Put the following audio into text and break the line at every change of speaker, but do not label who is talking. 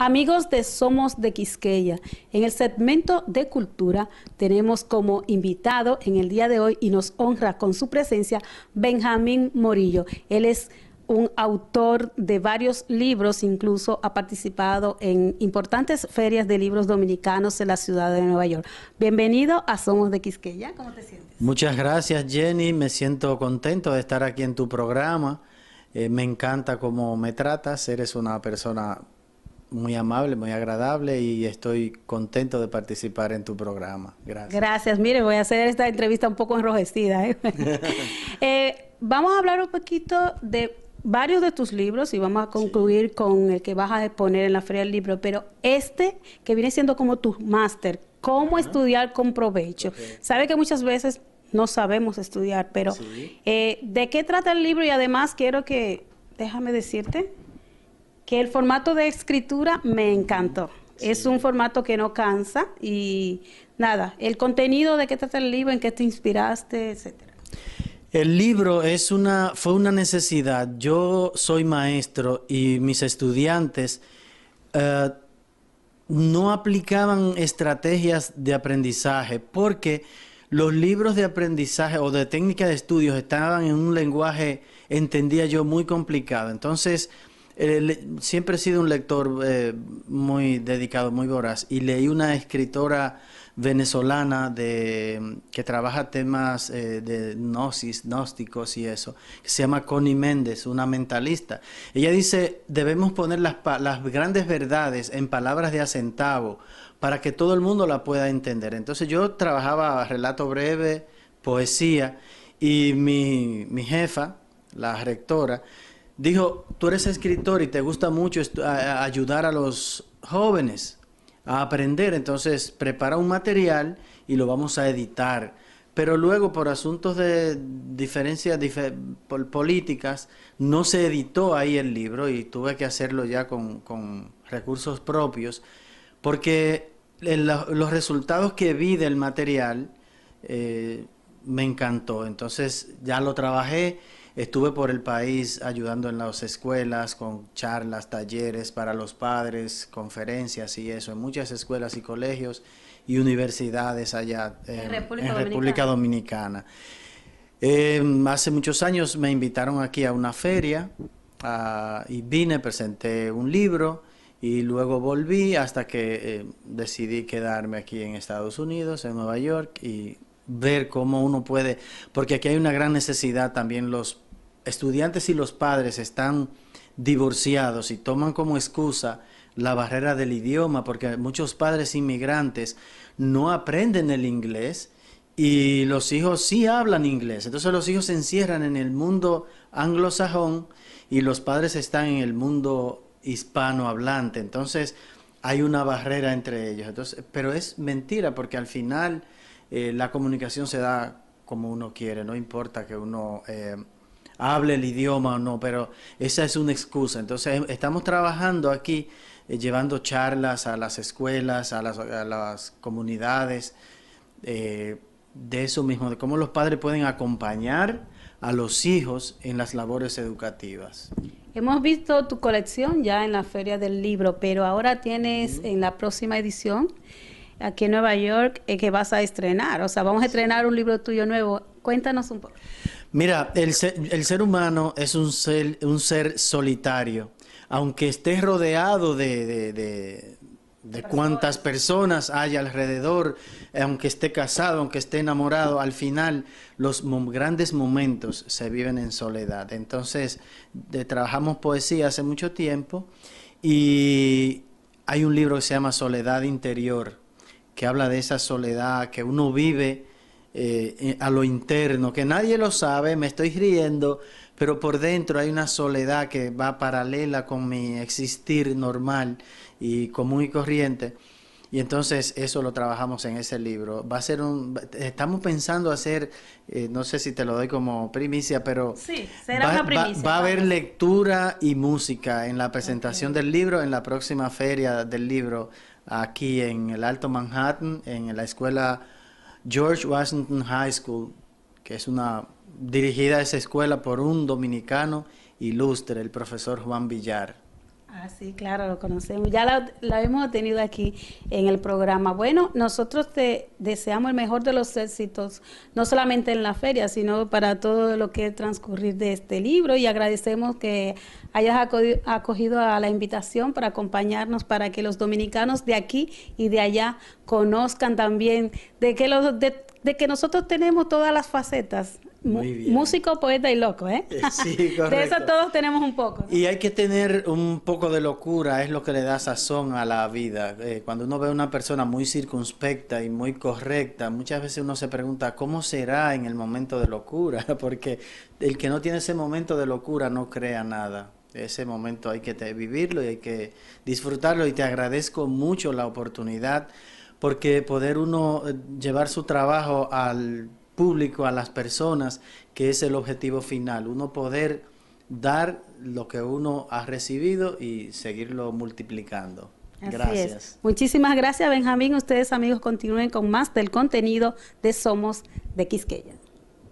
Amigos de Somos de Quisqueya, en el segmento de cultura tenemos como invitado en el día de hoy y nos honra con su presencia Benjamín Morillo. Él es un autor de varios libros, incluso ha participado en importantes ferias de libros dominicanos en la ciudad de Nueva York. Bienvenido a Somos de Quisqueya, ¿cómo te
sientes? Muchas gracias Jenny, me siento contento de estar aquí en tu programa. Eh, me encanta cómo me tratas, eres una persona muy amable, muy agradable y estoy contento de participar en tu programa. Gracias.
Gracias. Mire, voy a hacer esta entrevista un poco enrojecida. ¿eh? Eh, vamos a hablar un poquito de varios de tus libros y vamos a concluir con el que vas a exponer en la Feria del Libro, pero este que viene siendo como tu máster, cómo estudiar con provecho. Sabe que muchas veces no sabemos estudiar, pero eh, ¿de qué trata el libro? Y además quiero que, déjame decirte, que el formato de escritura me encantó. Es un formato que no cansa y nada, el contenido de qué trata el libro, en qué te inspiraste, etcétera.
El libro es una, fue una necesidad. Yo soy maestro y mis estudiantes eh, no aplicaban estrategias de aprendizaje porque los libros de aprendizaje o de técnica de estudios estaban en un lenguaje, entendía yo, muy complicado. Entonces, eh, siempre he sido un lector eh, muy dedicado, muy voraz, y leí una escritora venezolana de, que trabaja temas eh, de gnosis, gnósticos y eso, que se llama Connie Méndez, una mentalista. Ella dice, debemos poner las, las grandes verdades en palabras de acentavo para que todo el mundo la pueda entender. Entonces yo trabajaba relato breve, poesía, y mi, mi jefa, la rectora, dijo, tú eres escritor y te gusta mucho ayudar a los jóvenes a aprender, entonces prepara un material y lo vamos a editar. Pero luego por asuntos de diferencias políticas no se editó ahí el libro y tuve que hacerlo ya con, recursos propios, porque los resultados que vi del material eh, me encantó. Entonces ya lo trabajé Estuve por el país ayudando en las escuelas con charlas, talleres para los padres, conferencias y eso, en muchas escuelas y colegios y universidades allá eh, en, República, Dominicana. Em, hace muchos años me invitaron aquí a una feria y vine, presenté un libro y luego volví hasta que eh, decidí quedarme aquí en Estados Unidos, en Nueva York y ver cómo uno puede, porque aquí hay una gran necesidad también, los estudiantes y los padres están divorciados y toman como excusa la barrera del idioma, porque muchos padres inmigrantes no aprenden el inglés y los hijos sí hablan inglés. Entonces los hijos se encierran en el mundo anglosajón y los padres están en el mundo hispanohablante. Entonces hay una barrera entre ellos. Entonces, pero es mentira porque al final eh, la comunicación se da como uno quiere, no importa que uno eh, hable el idioma o no, pero esa es una excusa. Entonces eh, estamos trabajando aquí, llevando charlas a las escuelas, a las, comunidades, de eso mismo, de cómo los padres pueden acompañar a los hijos en las labores educativas.
Hemos visto tu colección ya en la Feria del Libro, pero ahora tienes en la próxima edición aquí en Nueva York eh, que vas a estrenar. O sea, vamos a estrenar un libro tuyo nuevo. Cuéntanos un poco.
Mira, el ser, humano es un ser, un ser solitario. Aunque esté rodeado de, de, cuántas personas hay alrededor, aunque esté casado, aunque esté enamorado, al final los grandes momentos se viven en soledad. Entonces, trabajamos poesía hace mucho tiempo y hay un libro que se llama Soledad Interior, que habla de esa soledad que uno vive eh, a lo interno, que nadie lo sabe, me estoy riendo, pero por dentro hay una soledad que va paralela con mi existir normal y común y corriente. Y entonces eso lo trabajamos en ese libro. Va a ser un, estamos pensando hacer, eh, no sé si te lo doy como primicia, pero
sí, va, a haber
lectura y música en la presentación del libro, en la próxima feria del libro aquí en el Alto Manhattan, en la escuela George Washington High School, que es una dirigida a esa escuela por un dominicano ilustre, el profesor Juan Villar.
Ah, sí, claro, lo conocemos. Ya la, la, hemos tenido aquí en el programa. Bueno, nosotros te deseamos el mejor de los éxitos, no solamente en la feria, sino para todo lo que es transcurrir de este libro y agradecemos que hayas acogido, a la invitación para acompañarnos, para que los dominicanos de aquí y de allá conozcan también de que, los, de que nosotros tenemos todas las facetas
Músico,
poeta y loco, ¿eh? eh
sí, De eso
todos tenemos un poco.
Y hay que tener un poco de locura, es lo que le da sazón a la vida. Eh, cuando uno ve a una persona muy circunspecta y muy correcta, muchas veces uno se pregunta, ¿cómo será en el momento de locura? Porque el que no tiene ese momento de locura no crea nada. Ese momento hay que vivirlo y hay que disfrutarlo y te agradezco mucho la oportunidad porque poder uno eh, llevar su trabajo al público, a las personas, que es el objetivo final, uno poder dar lo que uno ha recibido y seguirlo multiplicando. gracias.
Muchísimas gracias, Benjamín. Ustedes, amigos, continúen con más del contenido de Somos de Quisqueya.